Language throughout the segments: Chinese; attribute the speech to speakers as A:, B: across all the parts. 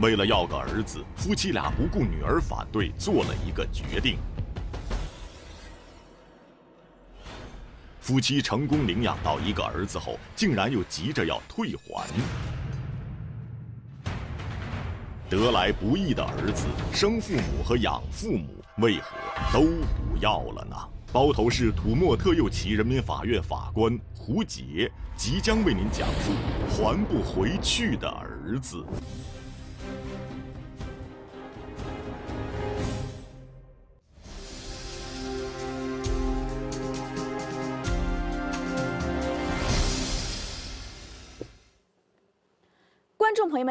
A: 为了要个儿子，夫妻俩不顾女儿反对，做了一个决定。夫妻成功领养到一个儿子后，竟然又急着要退还。得来不易的儿子，生父母和养父母为何都不要了呢？包头市土默特右旗人民法院法官胡杰即将为您讲述《还不回去的儿子》。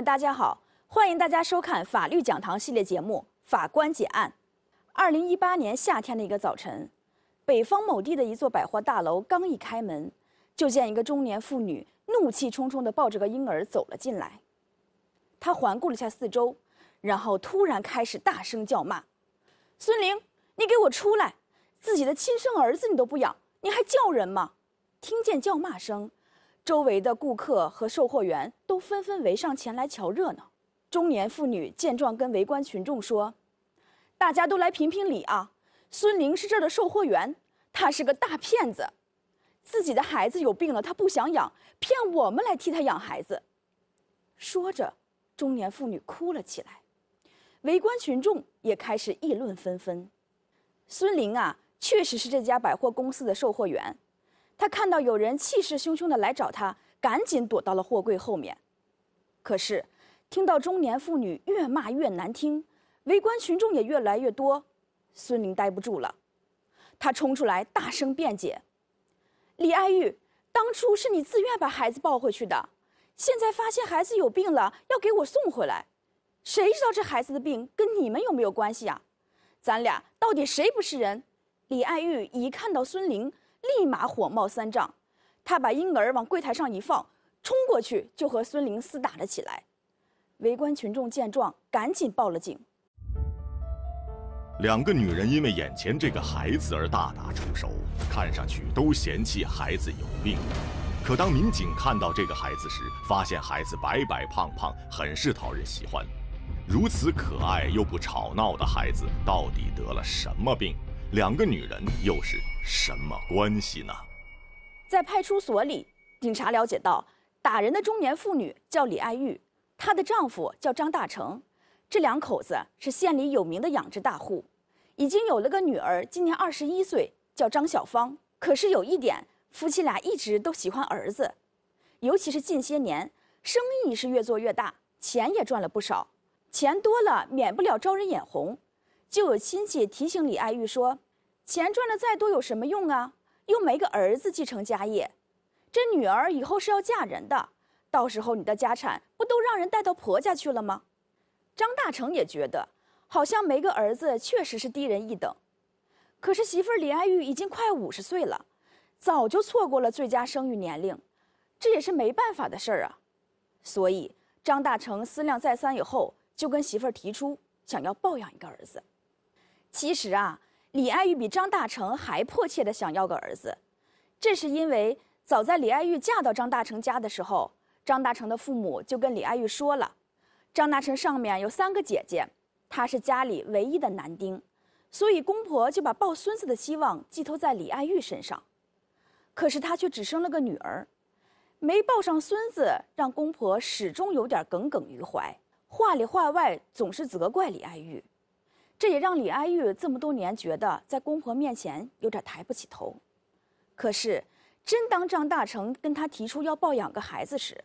B: 大家好，欢迎大家收看《法律讲堂》系列节目《法官解案》。二零一八年夏天的一个早晨，北方某地的一座百货大楼刚一开门，就见一个中年妇女怒气冲冲地抱着个婴儿走了进来。她环顾了下四周，然后突然开始大声叫骂：“孙玲，你给我出来！自己的亲生儿子你都不养，你还叫人吗？”听见叫骂声。周围的顾客和售货员都纷纷围上前来瞧热闹。中年妇女见状，跟围观群众说：“大家都来评评理啊！孙玲是这儿的售货员，她是个大骗子，自己的孩子有病了，她不想养，骗我们来替她养孩子。”说着，中年妇女哭了起来，围观群众也开始议论纷纷。孙玲啊，确实是这家百货公司的售货员。他看到有人气势汹汹的来找他，赶紧躲到了货柜后面。可是，听到中年妇女越骂越难听，围观群众也越来越多，孙玲待不住了，他冲出来大声辩解：“李爱玉，当初是你自愿把孩子抱回去的，现在发现孩子有病了，要给我送回来，谁知道这孩子的病跟你们有没有关系啊？咱俩到底谁不是人？”李爱玉一看到孙玲。立马火冒三丈，他把婴儿往柜台上一放，冲过去就和孙玲厮打了起来。围观群众见状，赶紧报了警。
A: 两个女人因为眼前这个孩子而大打出手，看上去都嫌弃孩子有病。可当民警看到这个孩子时，发现孩子白白胖胖，很是讨人喜欢。如此可爱又不吵闹的孩子，到底得了什么病？两个女人又是？什么关系呢？
B: 在派出所里，警察了解到，打人的中年妇女叫李爱玉，她的丈夫叫张大成，这两口子是县里有名的养殖大户，已经有了个女儿，今年二十一岁，叫张小芳。可是有一点，夫妻俩一直都喜欢儿子，尤其是近些年，生意是越做越大，钱也赚了不少，钱多了免不了招人眼红，就有亲戚提醒李爱玉说。钱赚的再多有什么用啊？又没个儿子继承家业，这女儿以后是要嫁人的，到时候你的家产不都让人带到婆家去了吗？张大成也觉得，好像没个儿子确实是低人一等。可是媳妇儿李爱玉已经快五十岁了，早就错过了最佳生育年龄，这也是没办法的事儿啊。所以张大成思量再三以后，就跟媳妇儿提出想要抱养一个儿子。其实啊。李爱玉比张大成还迫切的想要个儿子，这是因为早在李爱玉嫁到张大成家的时候，张大成的父母就跟李爱玉说了，张大成上面有三个姐姐，他是家里唯一的男丁，所以公婆就把抱孙子的希望寄托在李爱玉身上。可是他却只生了个女儿，没抱上孙子，让公婆始终有点耿耿于怀，话里话外总是责怪李爱玉。这也让李爱玉这么多年觉得在公婆面前有点抬不起头，可是真当张大成跟她提出要抱养个孩子时，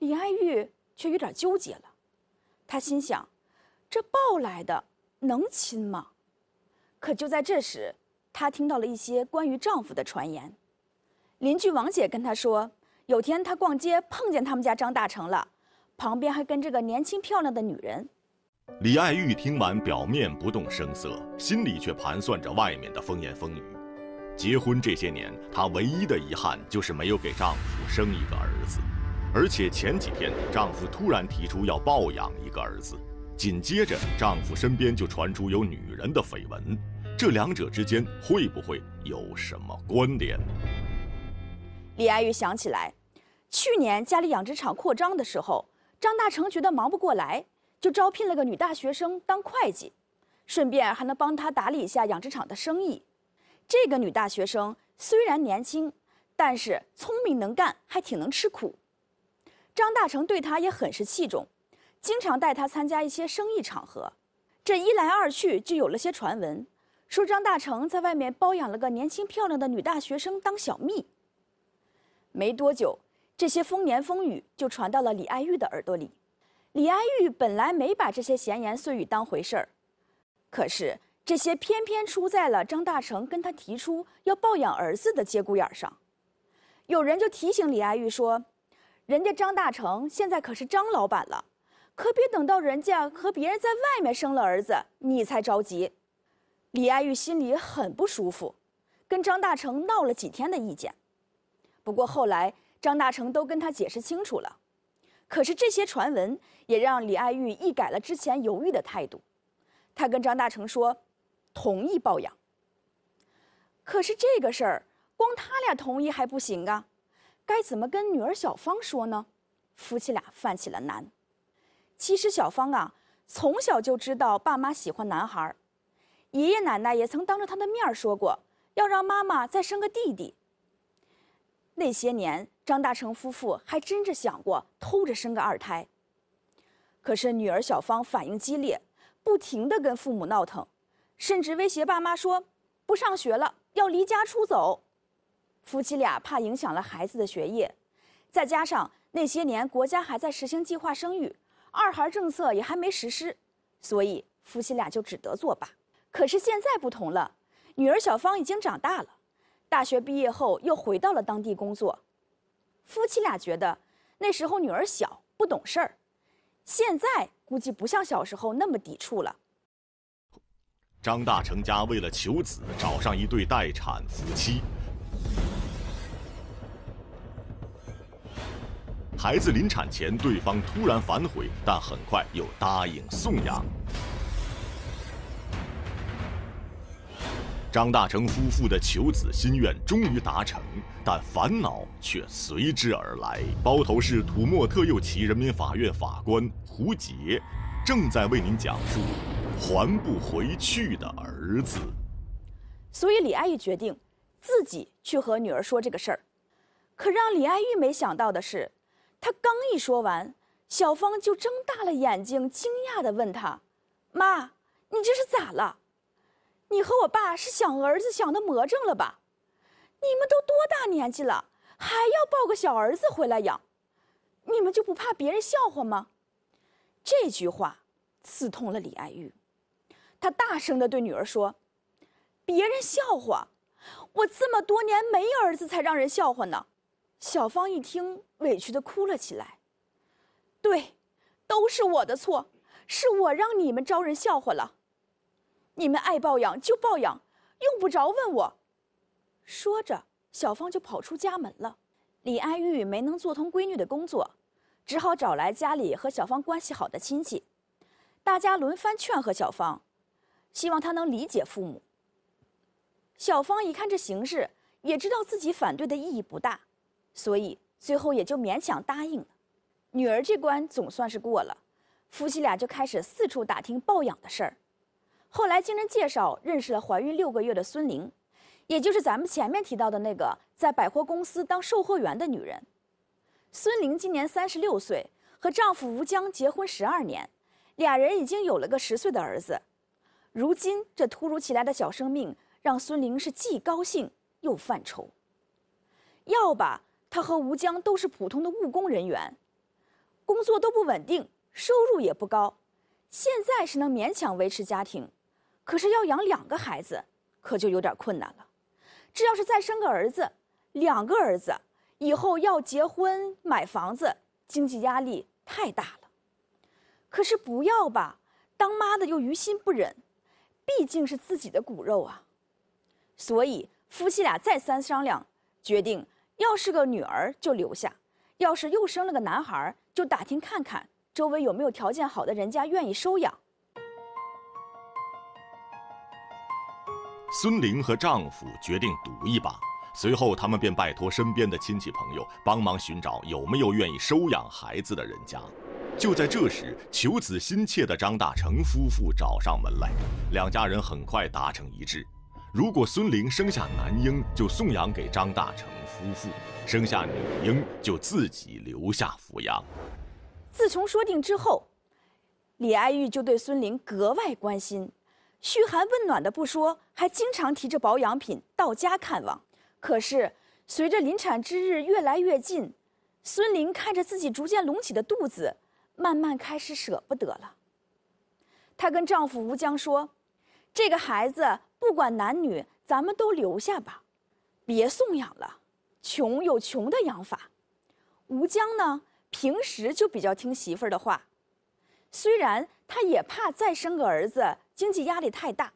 B: 李爱玉却有点纠结了。她心想，这抱来的能亲吗？可就在这时，她听到了一些关于丈夫的传言。邻居王姐跟她说，有天她逛街碰见他们家张大成了，旁边还跟着个年轻漂亮的女人。
A: 李爱玉听完，表面不动声色，心里却盘算着外面的风言风语。结婚这些年，她唯一的遗憾就是没有给丈夫生一个儿子。而且前几天，丈夫突然提出要抱养一个儿子，紧接着丈夫身边就传出有女人的绯闻。这两者之间会不会有什么关联？
B: 李爱玉想起来，去年家里养殖场扩张的时候，张大成觉得忙不过来。就招聘了个女大学生当会计，顺便还能帮他打理一下养殖场的生意。这个女大学生虽然年轻，但是聪明能干，还挺能吃苦。张大成对她也很是器重，经常带她参加一些生意场合。这一来二去，就有了些传闻，说张大成在外面包养了个年轻漂亮的女大学生当小蜜。没多久，这些风言风语就传到了李爱玉的耳朵里。李安玉本来没把这些闲言碎语当回事儿，可是这些偏偏出在了张大成跟他提出要抱养儿子的节骨眼上。有人就提醒李安玉说：“人家张大成现在可是张老板了，可别等到人家和别人在外面生了儿子，你才着急。”李安玉心里很不舒服，跟张大成闹了几天的意见。不过后来张大成都跟他解释清楚了。可是这些传闻也让李爱玉一改了之前犹豫的态度，她跟张大成说，同意抱养。可是这个事儿光他俩同意还不行啊，该怎么跟女儿小芳说呢？夫妻俩犯起了难。其实小芳啊，从小就知道爸妈喜欢男孩，爷爷奶奶也曾当着她的面说过，要让妈妈再生个弟弟。那些年，张大成夫妇还真是想过偷着生个二胎，可是女儿小芳反应激烈，不停的跟父母闹腾，甚至威胁爸妈说不上学了，要离家出走。夫妻俩怕影响了孩子的学业，再加上那些年国家还在实行计划生育，二孩政策也还没实施，所以夫妻俩就只得作罢。可是现在不同了，女儿小芳已经长大了。大学毕业后又回到了当地工作，夫妻俩觉得那时候女儿小不懂事儿，现在估计不像小时候那么抵触了。
A: 张大成家为了求子，找上一对待产夫妻。孩子临产前，对方突然反悔，但很快又答应送养。张大成夫妇的求子心愿终于达成，但烦恼却随之而来。包头市土默特右旗人民法院法官胡杰，正在为您讲述“还不回去的儿子”。
B: 所以李爱玉决定自己去和女儿说这个事儿。可让李爱玉没想到的是，她刚一说完，小芳就睁大了眼睛，惊讶地问她：“妈，你这是咋了？”你和我爸是想儿子想的魔怔了吧？你们都多大年纪了，还要抱个小儿子回来养？你们就不怕别人笑话吗？这句话刺痛了李爱玉，她大声的对女儿说：“别人笑话我这么多年没儿子才让人笑话呢。”小芳一听，委屈的哭了起来。对，都是我的错，是我让你们招人笑话了。你们爱抱养就抱养，用不着问我。说着，小芳就跑出家门了。李爱玉没能做通闺女的工作，只好找来家里和小芳关系好的亲戚，大家轮番劝和小芳，希望她能理解父母。小芳一看这形势，也知道自己反对的意义不大，所以最后也就勉强答应了。女儿这关总算是过了，夫妻俩就开始四处打听抱养的事儿。后来经人介绍认识了怀孕六个月的孙玲，也就是咱们前面提到的那个在百货公司当售货员的女人。孙玲今年三十六岁，和丈夫吴江结婚十二年，俩人已经有了个十岁的儿子。如今这突如其来的小生命，让孙玲是既高兴又犯愁。要吧，她和吴江都是普通的务工人员，工作都不稳定，收入也不高，现在是能勉强维持家庭。可是要养两个孩子，可就有点困难了。这要是再生个儿子，两个儿子以后要结婚、买房子，经济压力太大了。可是不要吧，当妈的又于心不忍，毕竟是自己的骨肉啊。所以夫妻俩再三商量，决定要是个女儿就留下，要是又生了个男孩，就打听看看周围有没有条件好的人家愿意收养。
A: 孙玲和丈夫决定赌一把，随后他们便拜托身边的亲戚朋友帮忙寻找有没有愿意收养孩子的人家。就在这时，求子心切的张大成夫妇找上门来，两家人很快达成一致：如果孙玲生下男婴，就送养给张大成夫妇；生下女婴，就自己留下抚养。
B: 自从说定之后，李爱玉就对孙玲格外关心。嘘寒问暖的不说，还经常提着保养品到家看望。可是随着临产之日越来越近，孙玲看着自己逐渐隆起的肚子，慢慢开始舍不得了。她跟丈夫吴江说：“这个孩子不管男女，咱们都留下吧，别送养了。穷有穷的养法。”吴江呢，平时就比较听媳妇儿的话。虽然他也怕再生个儿子经济压力太大，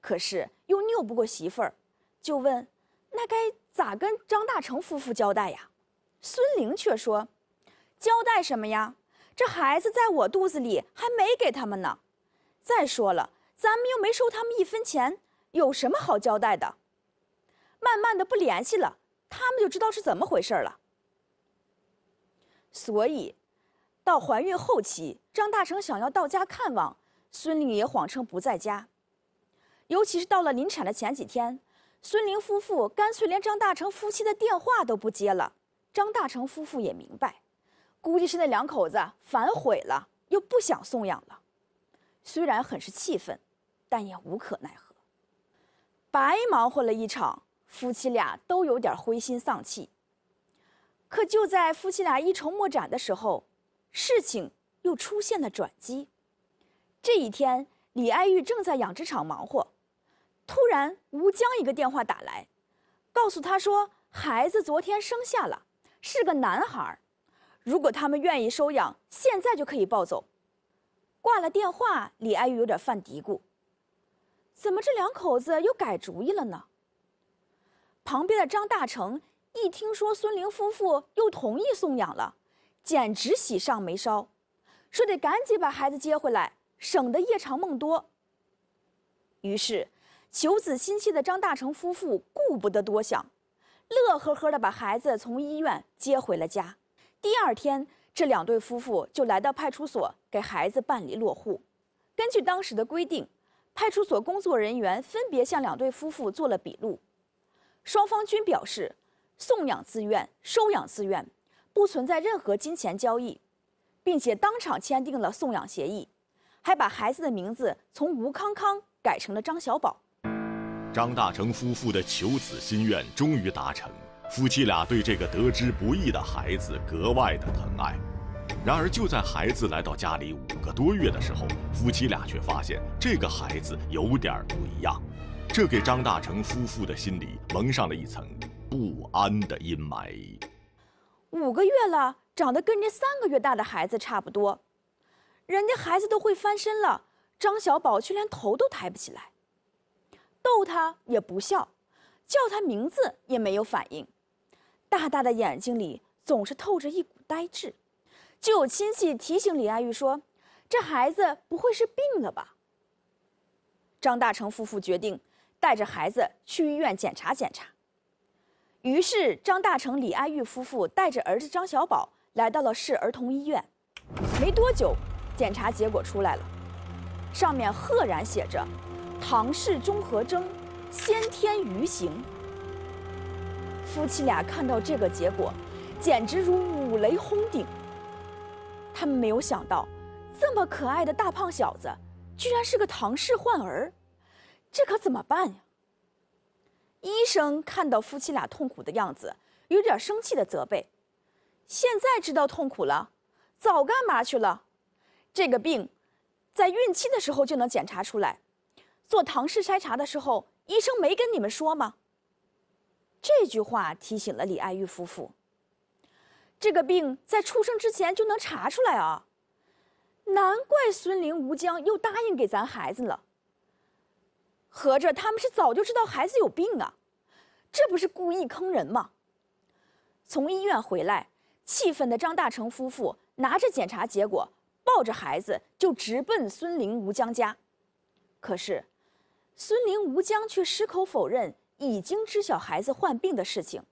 B: 可是又拗不过媳妇儿，就问：“那该咋跟张大成夫妇交代呀？”孙玲却说：“交代什么呀？这孩子在我肚子里还没给他们呢。再说了，咱们又没收他们一分钱，有什么好交代的？慢慢的不联系了，他们就知道是怎么回事了。所以，到怀孕后期。”张大成想要到家看望孙玲，也谎称不在家。尤其是到了临产的前几天，孙玲夫妇干脆连张大成夫妻的电话都不接了。张大成夫妇也明白，估计是那两口子反悔了，又不想送养了。虽然很是气愤，但也无可奈何，白忙活了一场，夫妻俩都有点灰心丧气。可就在夫妻俩一筹莫展的时候，事情。又出现了转机。这一天，李爱玉正在养殖场忙活，突然吴江一个电话打来，告诉他说：“孩子昨天生下了，是个男孩。如果他们愿意收养，现在就可以抱走。”挂了电话，李爱玉有点犯嘀咕：“怎么这两口子又改主意了呢？”旁边的张大成一听说孙玲夫妇又同意送养了，简直喜上眉梢。说得赶紧把孩子接回来，省得夜长梦多。于是，求子心切的张大成夫妇顾不得多想，乐呵呵的把孩子从医院接回了家。第二天，这两对夫妇就来到派出所给孩子办理落户。根据当时的规定，派出所工作人员分别向两对夫妇做了笔录，双方均表示送养自愿、收养自愿，不存在任何金钱交易。并且当场签订了送养协议，还把孩子的名字从吴康康改成了张小宝。
A: 张大成夫妇的求子心愿终于达成，夫妻俩对这个得之不易的孩子格外的疼爱。然而，就在孩子来到家里五个多月的时候，夫妻俩却发现这个孩子有点不一样，这给张大成夫妇的心里蒙上了一层不安的阴霾。
B: 五个月了。长得跟人家三个月大的孩子差不多，人家孩子都会翻身了，张小宝却连头都抬不起来，逗他也不笑，叫他名字也没有反应，大大的眼睛里总是透着一股呆滞。就有亲戚提醒李爱玉说：“这孩子不会是病了吧？”张大成夫妇决定带着孩子去医院检查检查。于是张大成、李爱玉夫妇带着儿子张小宝。来到了市儿童医院，没多久，检查结果出来了，上面赫然写着“唐氏综合征，先天愚型”。夫妻俩看到这个结果，简直如五雷轰顶。他们没有想到，这么可爱的大胖小子，居然是个唐氏患儿，这可怎么办呀？医生看到夫妻俩痛苦的样子，有点生气的责备。现在知道痛苦了，早干嘛去了？这个病在孕期的时候就能检查出来，做唐氏筛查的时候，医生没跟你们说吗？这句话提醒了李爱玉夫妇。这个病在出生之前就能查出来啊，难怪孙林吴江又答应给咱孩子了。合着他们是早就知道孩子有病啊，这不是故意坑人吗？从医院回来。气愤的张大成夫妇拿着检查结果，抱着孩子就直奔孙林吴江家。可是，孙林吴江却矢口否认已经知晓孩子患病的事情。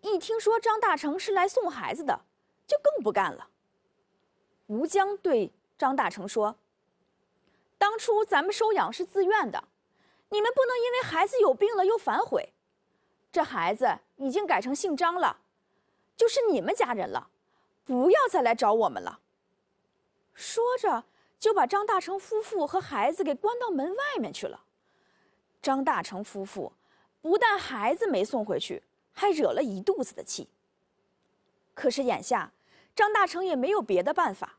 B: 一听说张大成是来送孩子的，就更不干了。吴江对张大成说：“当初咱们收养是自愿的，你们不能因为孩子有病了又反悔。这孩子已经改成姓张了。”就是你们家人了，不要再来找我们了。说着，就把张大成夫妇和孩子给关到门外面去了。张大成夫妇不但孩子没送回去，还惹了一肚子的气。可是眼下，张大成也没有别的办法，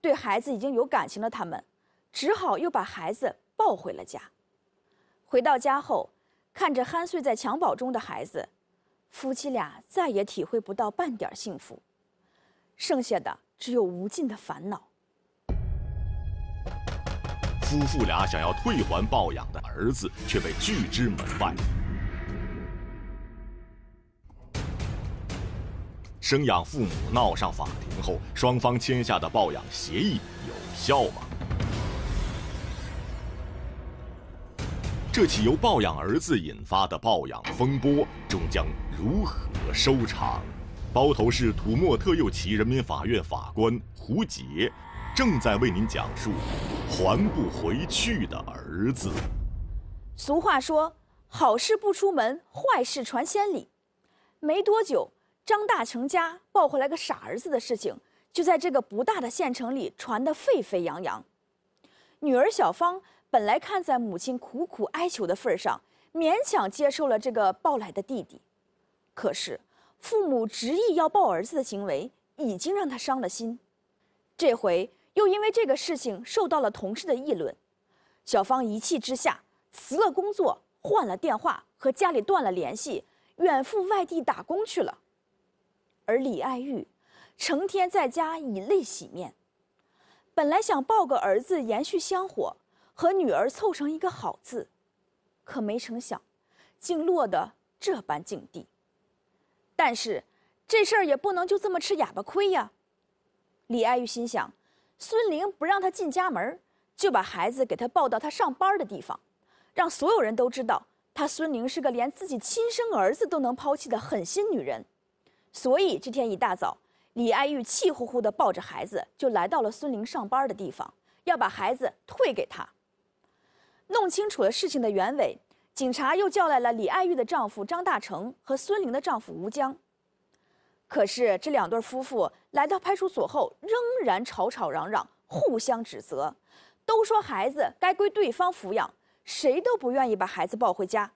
B: 对孩子已经有感情的他们，只好又把孩子抱回了家。回到家后，看着酣睡在襁褓中的孩子。夫妻俩再也体会不到半点幸福，剩下的只有无尽的烦恼。
A: 夫妇俩想要退还抱养的儿子，却被拒之门外。生养父母闹上法庭后，双方签下的抱养协议有效吗？这起由抱养儿子引发的抱养风波，终将如何收场？包头市土默特右旗人民法院法官胡杰正在为您讲述《还不回去的儿子》。
B: 俗话说：“好事不出门，坏事传千里。”没多久，张大成家抱回来个傻儿子的事情，就在这个不大的县城里传得沸沸扬扬。女儿小芳。本来看在母亲苦苦哀求的份上，勉强接受了这个抱来的弟弟，可是父母执意要抱儿子的行为已经让他伤了心，这回又因为这个事情受到了同事的议论，小芳一气之下辞了工作，换了电话，和家里断了联系，远赴外地打工去了。而李爱玉，成天在家以泪洗面，本来想抱个儿子延续香火。和女儿凑成一个好字，可没成想，竟落得这般境地。但是这事儿也不能就这么吃哑巴亏呀！李爱玉心想：孙玲不让她进家门，就把孩子给她抱到她上班的地方，让所有人都知道她孙玲是个连自己亲生儿子都能抛弃的狠心女人。所以这天一大早，李爱玉气呼呼的抱着孩子就来到了孙玲上班的地方，要把孩子退给她。弄清楚了事情的原委，警察又叫来了李爱玉的丈夫张大成和孙玲的丈夫吴江。可是这两对夫妇来到派出所后，仍然吵吵嚷嚷，互相指责，都说孩子该归对方抚养，谁都不愿意把孩子抱回家。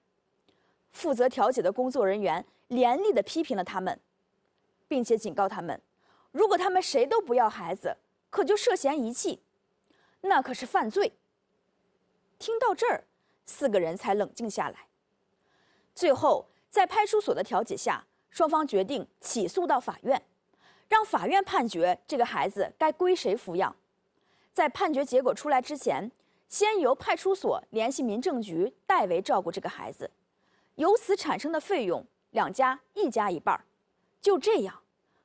B: 负责调解的工作人员严厉地批评了他们，并且警告他们，如果他们谁都不要孩子，可就涉嫌遗弃，那可是犯罪。听到这儿，四个人才冷静下来。最后，在派出所的调解下，双方决定起诉到法院，让法院判决这个孩子该归谁抚养。在判决结果出来之前，先由派出所联系民政局代为照顾这个孩子，由此产生的费用两家一家一半儿。就这样，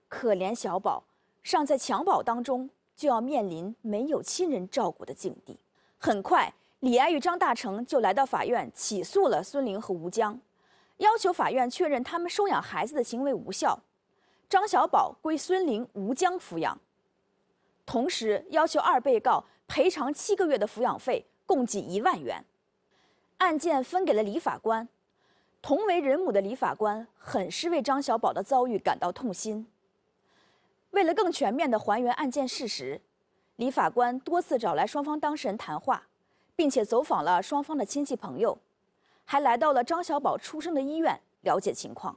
B: 可怜小宝尚在襁褓当中，就要面临没有亲人照顾的境地。很快。李爱与张大成就来到法院起诉了孙玲和吴江，要求法院确认他们收养孩子的行为无效，张小宝归孙玲、吴江抚养，同时要求二被告赔偿七个月的抚养费，共计一万元。案件分给了李法官，同为人母的李法官很是为张小宝的遭遇感到痛心。为了更全面地还原案件事实，李法官多次找来双方当事人谈话。并且走访了双方的亲戚朋友，还来到了张小宝出生的医院了解情况。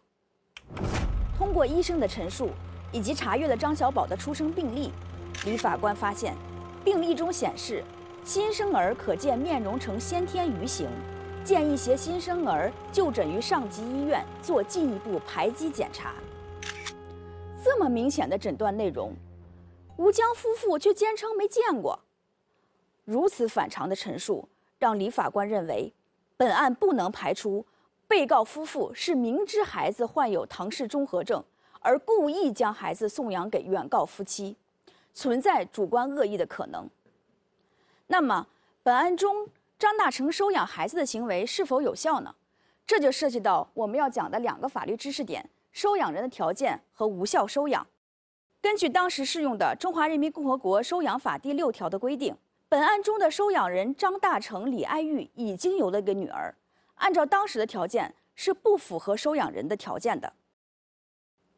B: 通过医生的陈述以及查阅了张小宝的出生病历，李法官发现，病历中显示，新生儿可见面容呈先天愚形，建议携新生儿就诊于上级医院做进一步排畸检查。这么明显的诊断内容，吴江夫妇却坚称没见过。如此反常的陈述，让李法官认为，本案不能排除被告夫妇是明知孩子患有唐氏综合症而故意将孩子送养给原告夫妻，存在主观恶意的可能。那么，本案中张大成收养孩子的行为是否有效呢？这就涉及到我们要讲的两个法律知识点：收养人的条件和无效收养。根据当时适用的《中华人民共和国收养法》第六条的规定。本案中的收养人张大成、李爱玉已经有了一个女儿，按照当时的条件是不符合收养人的条件的。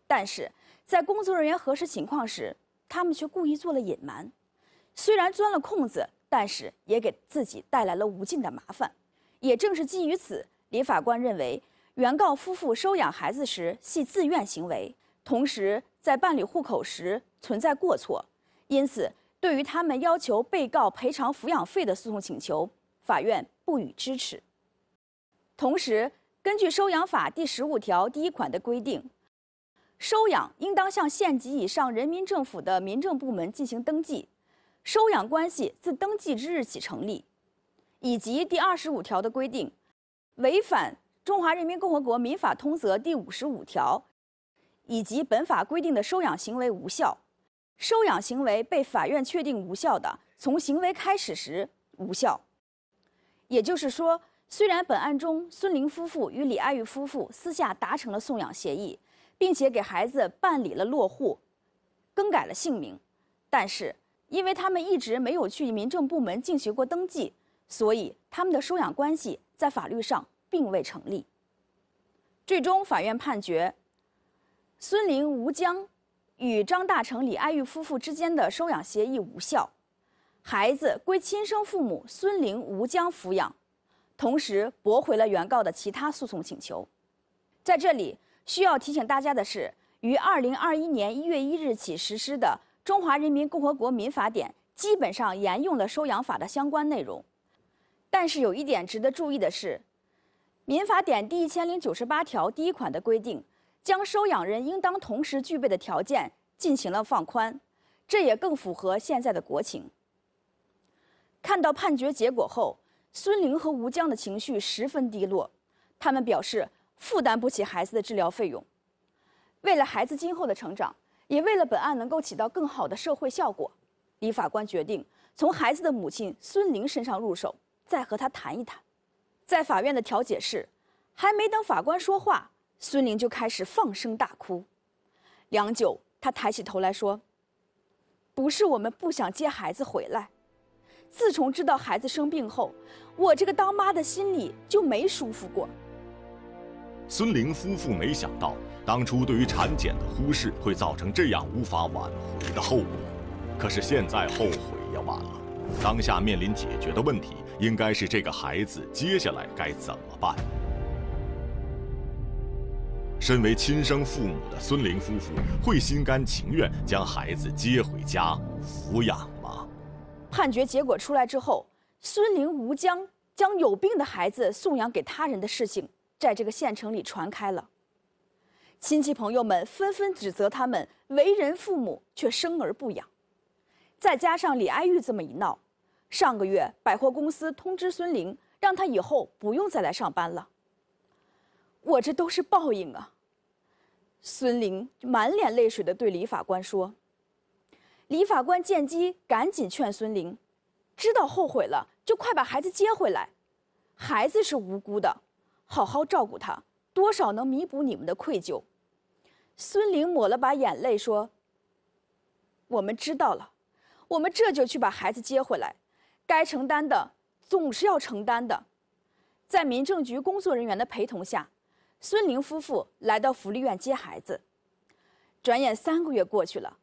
B: 但是，在工作人员核实情况时，他们却故意做了隐瞒，虽然钻了空子，但是也给自己带来了无尽的麻烦。也正是基于此，李法官认为，原告夫妇收养孩子时系自愿行为，同时在办理户口时存在过错，因此。对于他们要求被告赔偿抚养费的诉讼请求，法院不予支持。同时，根据《收养法》第十五条第一款的规定，收养应当向县级以上人民政府的民政部门进行登记，收养关系自登记之日起成立；以及第二十五条的规定，违反《中华人民共和国民法通则》第五十五条以及本法规定的收养行为无效。收养行为被法院确定无效的，从行为开始时无效。也就是说，虽然本案中孙林夫妇与李爱玉夫妇私下达成了送养协议，并且给孩子办理了落户、更改了姓名，但是因为他们一直没有去民政部门进行过登记，所以他们的收养关系在法律上并未成立。最终，法院判决孙林、吴江。与张大成、李爱玉夫妇之间的收养协议无效，孩子归亲生父母孙玲、吴江抚养，同时驳回了原告的其他诉讼请求。在这里需要提醒大家的是，于二零二一年一月一日起实施的《中华人民共和国民法典》基本上沿用了《收养法》的相关内容，但是有一点值得注意的是，《民法典》第一千零九十八条第一款的规定。将收养人应当同时具备的条件进行了放宽，这也更符合现在的国情。看到判决结果后，孙玲和吴江的情绪十分低落，他们表示负担不起孩子的治疗费用。为了孩子今后的成长，也为了本案能够起到更好的社会效果，李法官决定从孩子的母亲孙玲身上入手，再和他谈一谈。在法院的调解室，还没等法官说话。孙玲就开始放声大哭，良久，她抬起头来说：“不是我们不想接孩子回来，自从知道孩子生病后，我这个当妈的心里就没舒服过。”
A: 孙玲夫妇没想到，当初对于产检的忽视会造成这样无法挽回的后果，可是现在后悔也晚了。当下面临解决的问题，应该是这个孩子接下来该怎么办。身为亲生父母的孙玲夫妇会心甘情愿将孩子接回家抚养吗？
B: 判决结果出来之后，孙玲吴江将有病的孩子送养给他人的事情，在这个县城里传开了。亲戚朋友们纷纷指责他们为人父母却生而不养。再加上李爱玉这么一闹，上个月百货公司通知孙玲，让他以后不用再来上班了。我这都是报应啊！孙玲满脸泪水地对李法官说：“李法官见机，赶紧劝孙玲，知道后悔了，就快把孩子接回来。孩子是无辜的，好好照顾他，多少能弥补你们的愧疚。”孙玲抹了把眼泪说：“我们知道了，我们这就去把孩子接回来。该承担的总是要承担的。”在民政局工作人员的陪同下。孙玲夫妇来到福利院接孩子，转眼三个月过去了，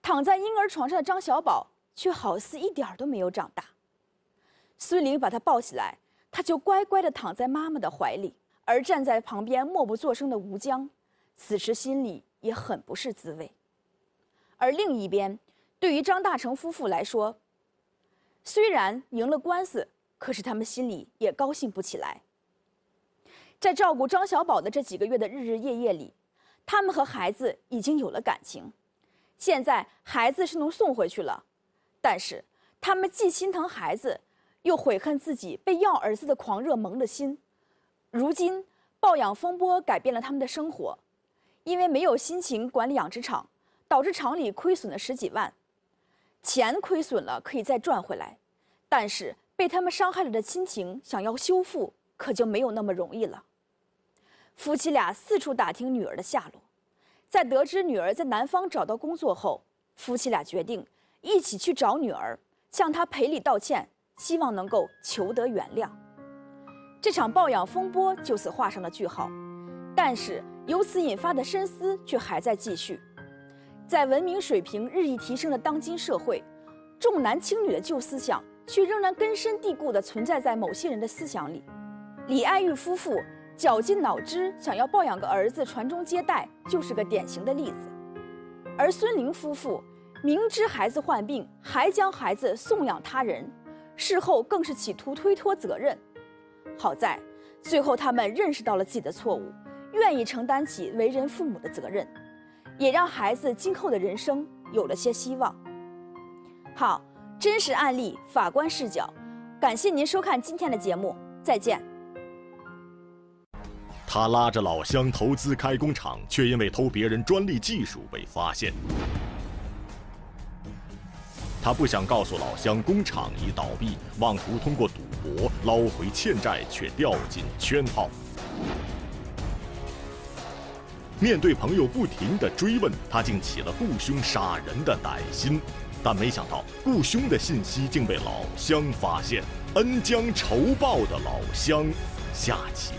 B: 躺在婴儿床上的张小宝却好似一点都没有长大。孙玲把他抱起来，他就乖乖地躺在妈妈的怀里。而站在旁边默不作声的吴江，此时心里也很不是滋味。而另一边，对于张大成夫妇来说，虽然赢了官司，可是他们心里也高兴不起来。在照顾张小宝的这几个月的日日夜夜里，他们和孩子已经有了感情。现在孩子是能送回去了，但是他们既心疼孩子，又悔恨自己被要儿子的狂热蒙了心。如今抱养风波改变了他们的生活，因为没有心情管理养殖场，导致厂里亏损了十几万。钱亏损了可以再赚回来，但是被他们伤害了的亲情，想要修复可就没有那么容易了。夫妻俩四处打听女儿的下落，在得知女儿在南方找到工作后，夫妻俩决定一起去找女儿，向她赔礼道歉，希望能够求得原谅。这场抱养风波就此画上了句号，但是由此引发的深思却还在继续。在文明水平日益提升的当今社会，重男轻女的旧思想却仍然根深蒂固地存在在某些人的思想里。李爱玉夫妇。绞尽脑汁想要抱养个儿子传宗接代，就是个典型的例子。而孙玲夫妇明知孩子患病，还将孩子送养他人，事后更是企图推脱责任。好在最后他们认识到了自己的错误，愿意承担起为人父母的责任，也让孩子今后的人生有了些希望。好，真实案例法官视角，感谢您收看今天的节目，再见。
A: 他拉着老乡投资开工厂，却因为偷别人专利技术被发现。他不想告诉老乡工厂已倒闭，妄图通过赌博捞回欠债，却掉进圈套。面对朋友不停的追问，他竟起了雇凶杀人的歹心，但没想到雇凶的信息竟被老乡发现，恩将仇报的老乡，下棋。